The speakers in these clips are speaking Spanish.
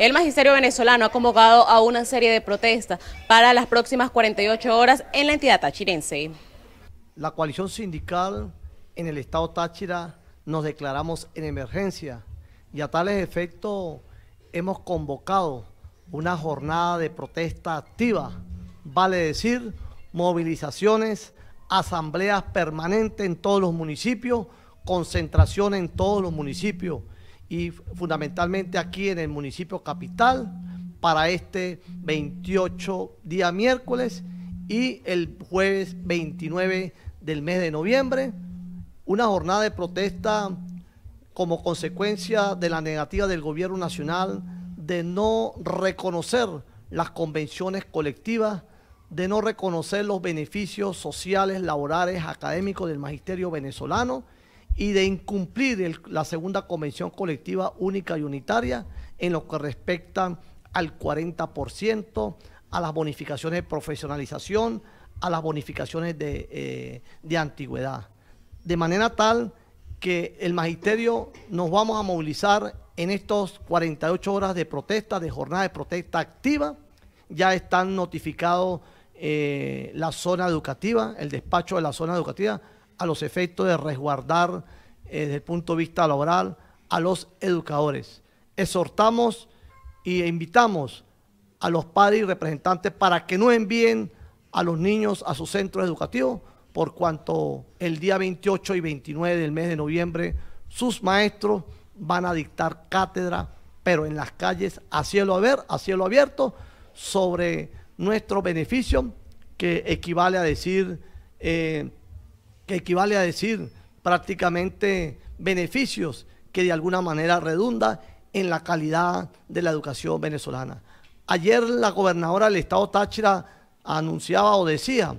El magisterio venezolano ha convocado a una serie de protestas para las próximas 48 horas en la entidad tachirense. La coalición sindical en el estado Táchira nos declaramos en emergencia y a tales efectos hemos convocado una jornada de protesta activa, vale decir, movilizaciones, asambleas permanentes en todos los municipios, concentración en todos los municipios y fundamentalmente aquí en el municipio capital para este 28 día miércoles y el jueves 29 del mes de noviembre, una jornada de protesta como consecuencia de la negativa del gobierno nacional de no reconocer las convenciones colectivas, de no reconocer los beneficios sociales, laborales, académicos del magisterio venezolano y de incumplir la segunda convención colectiva única y unitaria en lo que respecta al 40%, a las bonificaciones de profesionalización, a las bonificaciones eh, de, antigüedad. De manera tal que el magisterio nos vamos a movilizar en estos 48 horas de protesta, de jornada de protesta activa. Ya están notificados eh, la zona educativa, el despacho de la zona educativa a los efectos de resguardar eh, desde el punto de vista laboral a los educadores. Exhortamos y invitamos a los padres y representantes para que no envíen a los niños a sus centros educativos, por cuanto el día 28 y 29 del mes de noviembre sus maestros van a dictar cátedra, pero en las calles a cielo, a cielo abierto, sobre nuestro beneficio, que equivale a decir eh, que equivale a decir prácticamente beneficios que de alguna manera redunda en la calidad de la educación venezolana. Ayer la gobernadora del estado Táchira anunciaba o decía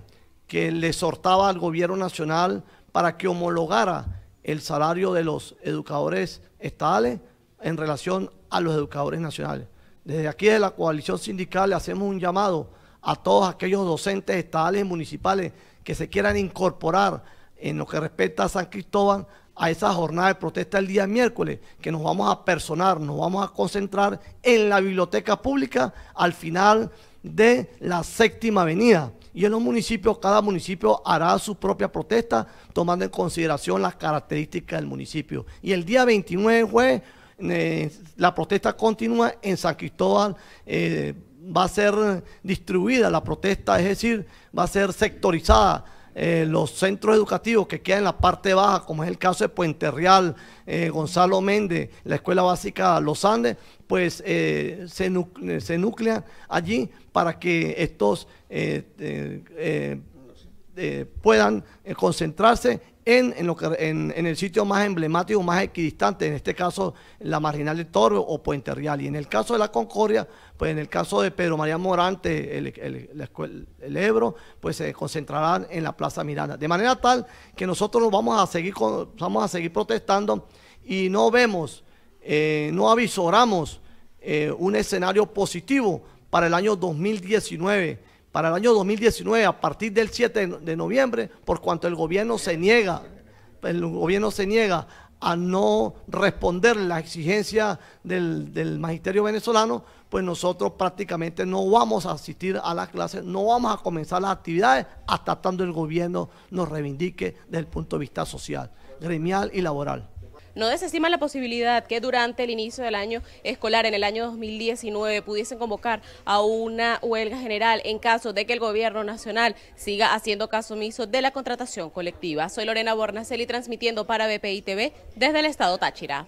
que le exhortaba al gobierno nacional para que homologara el salario de los educadores estatales en relación a los educadores nacionales. Desde aquí de la coalición sindical le hacemos un llamado a todos aquellos docentes estatales y municipales que se quieran incorporar en lo que respecta a San Cristóbal a esa jornada de protesta el día miércoles, que nos vamos a personar, nos vamos a concentrar en la biblioteca pública al final de la séptima avenida. Y en los municipios, cada municipio hará su propia protesta, tomando en consideración las características del municipio. Y el día 29, jueves, eh, la protesta continúa en San Cristóbal. Eh, va a ser distribuida la protesta, es decir, va a ser sectorizada eh, los centros educativos que quedan en la parte baja, como es el caso de Puente Real, eh, Gonzalo Méndez, la Escuela Básica Los Andes, pues eh, se, se, nuclean allí para que estos puedan concentrarse en, lo en, el sitio más emblemático, más equidistante, en este caso la marginal de Torre o Puente Real. Y en el caso de la Concordia, pues en el caso de Pedro María Morante, el, el, el, Ebro, pues se concentrarán en la Plaza Miranda. De manera tal que nosotros vamos a seguir, vamos a seguir protestando y no vemos, eh, no avisoramos eh, un escenario positivo para el año 2019 para el año 2019, a partir del 7 de noviembre, por cuanto el gobierno se niega, el gobierno se niega a no responder las exigencias del, del magisterio venezolano, pues nosotros prácticamente no vamos a asistir a las clases, no vamos a comenzar las actividades hasta tanto el gobierno nos reivindique desde el punto de vista social, gremial y laboral no desestima la posibilidad que durante el inicio del año escolar, en el año 2019, pudiesen convocar a una huelga general en caso de que el gobierno nacional siga haciendo caso omiso de la contratación colectiva. Soy Lorena Bornaceli transmitiendo para BPI TV desde el estado Táchira.